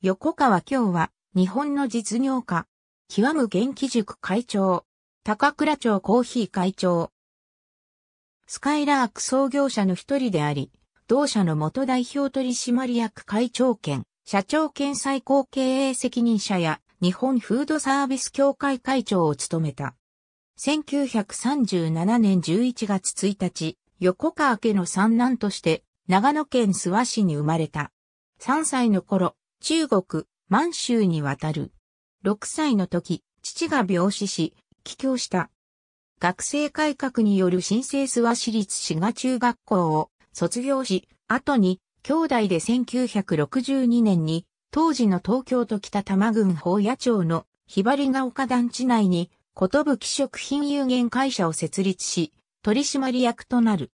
横川京は、日本の実業家。極む元気塾会長。高倉町コーヒー会長。スカイラーク創業者の一人であり、同社の元代表取締役会長兼、社長兼最高経営責任者や、日本フードサービス協会会長を務めた。1937年11月1日、横川家の三男として、長野県諏訪市に生まれた。3歳の頃、中国、満州に渡る。6歳の時、父が病死し、帰郷した。学生改革による新生諏訪市立滋賀中学校を卒業し、後に、兄弟で1962年に、当時の東京都北多摩郡法野町のひばりが丘団地内に、ことぶき食品有限会社を設立し、取締役となる。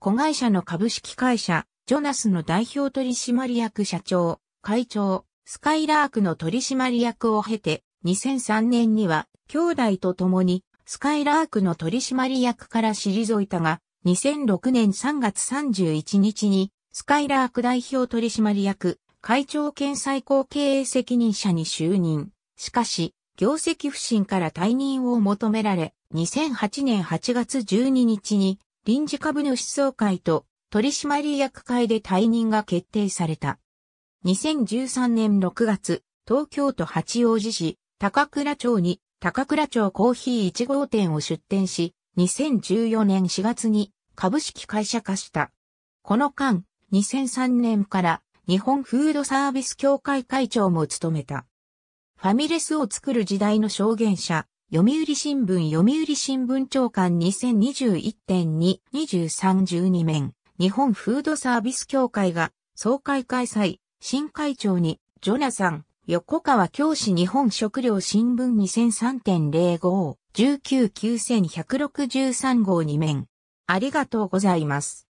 子会社の株式会社、ジョナスの代表取締役社長、会長、スカイラークの取締役を経て、2003年には兄弟と共にスカイラークの取締役から退いたが、2006年3月31日にスカイラーク代表取締役、会長兼最高経営責任者に就任。しかし、業績不振から退任を求められ、2008年8月12日に臨時株主総会と取締役会で退任が決定された。2013年6月、東京都八王子市高倉町に高倉町コーヒー1号店を出店し、2014年4月に株式会社化した。この間、2003年から日本フードサービス協会会長も務めた。ファミレスを作る時代の証言者、読売新聞読売新聞長官2021.22312面、日本フードサービス協会が総会開催、新会長に、ジョナサン、横川教師日本食料新聞2003.05、199163号2面。ありがとうございます。